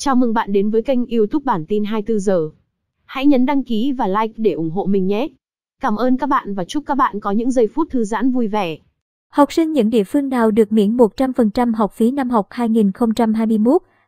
Chào mừng bạn đến với kênh YouTube bản tin 24 giờ. Hãy nhấn đăng ký và like để ủng hộ mình nhé. Cảm ơn các bạn và chúc các bạn có những giây phút thư giãn vui vẻ. Học sinh những địa phương nào được miễn 100% học phí năm học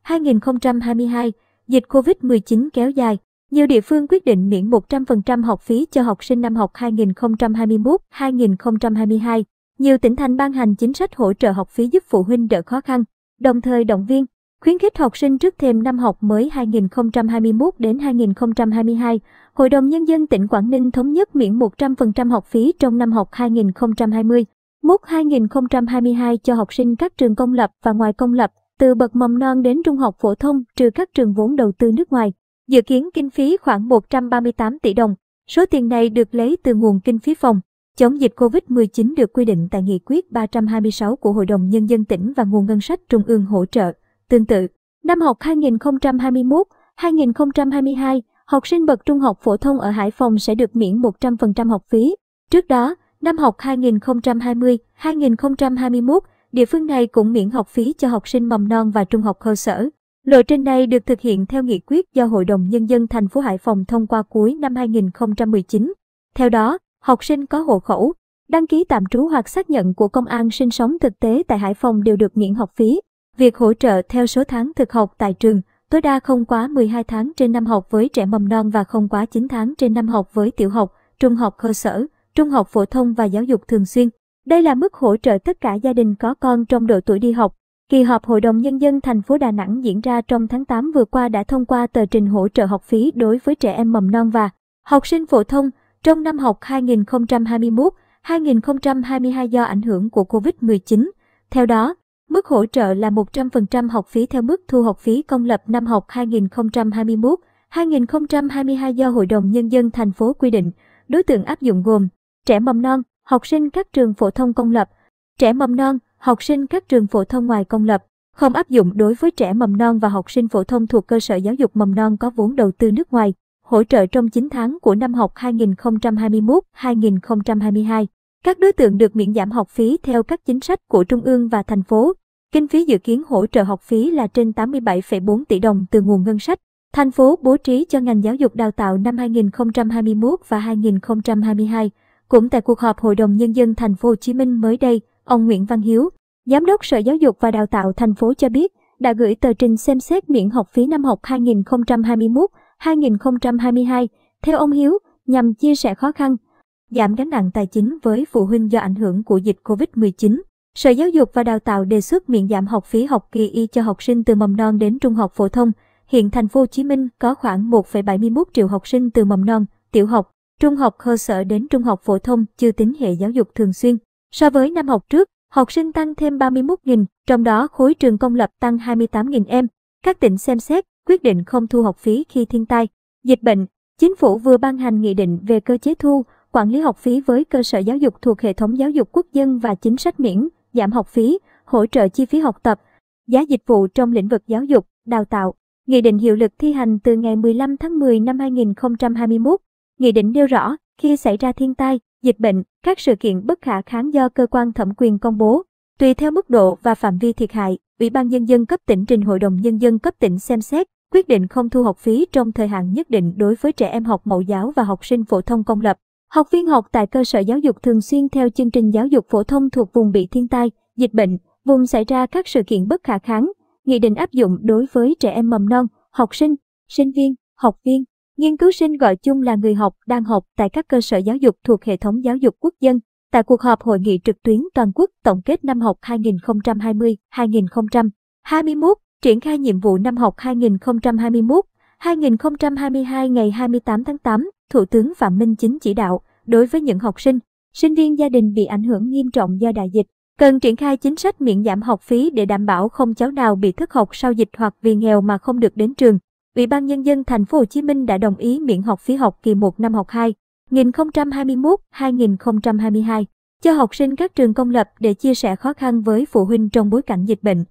2021-2022, dịch Covid-19 kéo dài, nhiều địa phương quyết định miễn 100% học phí cho học sinh năm học 2021-2022. Nhiều tỉnh thành ban hành chính sách hỗ trợ học phí giúp phụ huynh đỡ khó khăn, đồng thời động viên, khuyến khích học sinh trước thềm năm học mới 2021 đến 2022, Hội đồng Nhân dân tỉnh Quảng Ninh thống nhất miễn 100% học phí trong năm học 2020. Mốt 2022 cho học sinh các trường công lập và ngoài công lập, từ bậc mầm non đến trung học phổ thông trừ các trường vốn đầu tư nước ngoài. Dự kiến kinh phí khoảng 138 tỷ đồng. Số tiền này được lấy từ nguồn kinh phí phòng chống dịch COVID-19 được quy định tại nghị quyết 326 của Hội đồng Nhân dân tỉnh và nguồn ngân sách trung ương hỗ trợ. Tương tự, năm học 2021-2022, học sinh bậc trung học phổ thông ở Hải Phòng sẽ được miễn 100% học phí. Trước đó, năm học 2020-2021, địa phương này cũng miễn học phí cho học sinh mầm non và trung học cơ sở. Lộ trình này được thực hiện theo nghị quyết do Hội đồng Nhân dân thành phố Hải Phòng thông qua cuối năm 2019. Theo đó, học sinh có hộ khẩu, đăng ký tạm trú hoặc xác nhận của công an sinh sống thực tế tại Hải Phòng đều được miễn học phí. Việc hỗ trợ theo số tháng thực học tại trường, tối đa không quá 12 tháng trên năm học với trẻ mầm non và không quá 9 tháng trên năm học với tiểu học, trung học cơ sở, trung học phổ thông và giáo dục thường xuyên. Đây là mức hỗ trợ tất cả gia đình có con trong độ tuổi đi học. Kỳ họp Hội đồng Nhân dân thành phố Đà Nẵng diễn ra trong tháng 8 vừa qua đã thông qua tờ trình hỗ trợ học phí đối với trẻ em mầm non và học sinh phổ thông trong năm học 2021-2022 do ảnh hưởng của COVID-19. Theo đó, Mức hỗ trợ là 100% học phí theo mức thu học phí công lập năm học 2021-2022 do Hội đồng Nhân dân thành phố quy định. Đối tượng áp dụng gồm trẻ mầm non, học sinh các trường phổ thông công lập, trẻ mầm non, học sinh các trường phổ thông ngoài công lập. Không áp dụng đối với trẻ mầm non và học sinh phổ thông thuộc cơ sở giáo dục mầm non có vốn đầu tư nước ngoài, hỗ trợ trong 9 tháng của năm học 2021-2022. Các đối tượng được miễn giảm học phí theo các chính sách của Trung ương và thành phố. Kinh phí dự kiến hỗ trợ học phí là trên 87,4 tỷ đồng từ nguồn ngân sách. Thành phố bố trí cho ngành giáo dục đào tạo năm 2021 và 2022. Cũng tại cuộc họp Hội đồng nhân dân thành phố Hồ Chí Minh mới đây, ông Nguyễn Văn Hiếu, Giám đốc Sở Giáo dục và Đào tạo thành phố cho biết, đã gửi tờ trình xem xét miễn học phí năm học 2021-2022. Theo ông Hiếu, nhằm chia sẻ khó khăn, giảm gánh nặng tài chính với phụ huynh do ảnh hưởng của dịch COVID-19. Sở Giáo dục và Đào tạo đề xuất miễn giảm học phí học kỳ y cho học sinh từ mầm non đến trung học phổ thông. Hiện thành phố Hồ Chí Minh có khoảng 1,71 triệu học sinh từ mầm non, tiểu học, trung học cơ sở đến trung học phổ thông chưa tính hệ giáo dục thường xuyên. So với năm học trước, học sinh tăng thêm 31.000, trong đó khối trường công lập tăng 28.000 em. Các tỉnh xem xét, quyết định không thu học phí khi thiên tai, dịch bệnh. Chính phủ vừa ban hành nghị định về cơ chế thu, quản lý học phí với cơ sở giáo dục thuộc hệ thống giáo dục quốc dân và chính sách miễn, giảm học phí, hỗ trợ chi phí học tập, giá dịch vụ trong lĩnh vực giáo dục, đào tạo. Nghị định hiệu lực thi hành từ ngày 15 tháng 10 năm 2021. Nghị định nêu rõ, khi xảy ra thiên tai, dịch bệnh, các sự kiện bất khả kháng do cơ quan thẩm quyền công bố, tùy theo mức độ và phạm vi thiệt hại, Ủy ban Nhân dân cấp tỉnh trình Hội đồng Nhân dân cấp tỉnh xem xét, quyết định không thu học phí trong thời hạn nhất định đối với trẻ em học mẫu giáo và học sinh phổ thông công lập. Học viên học tại cơ sở giáo dục thường xuyên theo chương trình giáo dục phổ thông thuộc vùng bị thiên tai, dịch bệnh, vùng xảy ra các sự kiện bất khả kháng, nghị định áp dụng đối với trẻ em mầm non, học sinh, sinh viên, học viên, nghiên cứu sinh gọi chung là người học đang học tại các cơ sở giáo dục thuộc hệ thống giáo dục quốc dân. Tại cuộc họp hội nghị trực tuyến toàn quốc tổng kết năm học 2020-2021, triển khai nhiệm vụ năm học 2021-2022 ngày 28 tháng 8, Thủ tướng Phạm Minh Chính chỉ đạo, đối với những học sinh, sinh viên gia đình bị ảnh hưởng nghiêm trọng do đại dịch, cần triển khai chính sách miễn giảm học phí để đảm bảo không cháu nào bị thất học sau dịch hoặc vì nghèo mà không được đến trường. Ủy ban nhân dân thành phố Hồ Chí Minh đã đồng ý miễn học phí học kỳ 1 năm học 2 2021-2022 cho học sinh các trường công lập để chia sẻ khó khăn với phụ huynh trong bối cảnh dịch bệnh.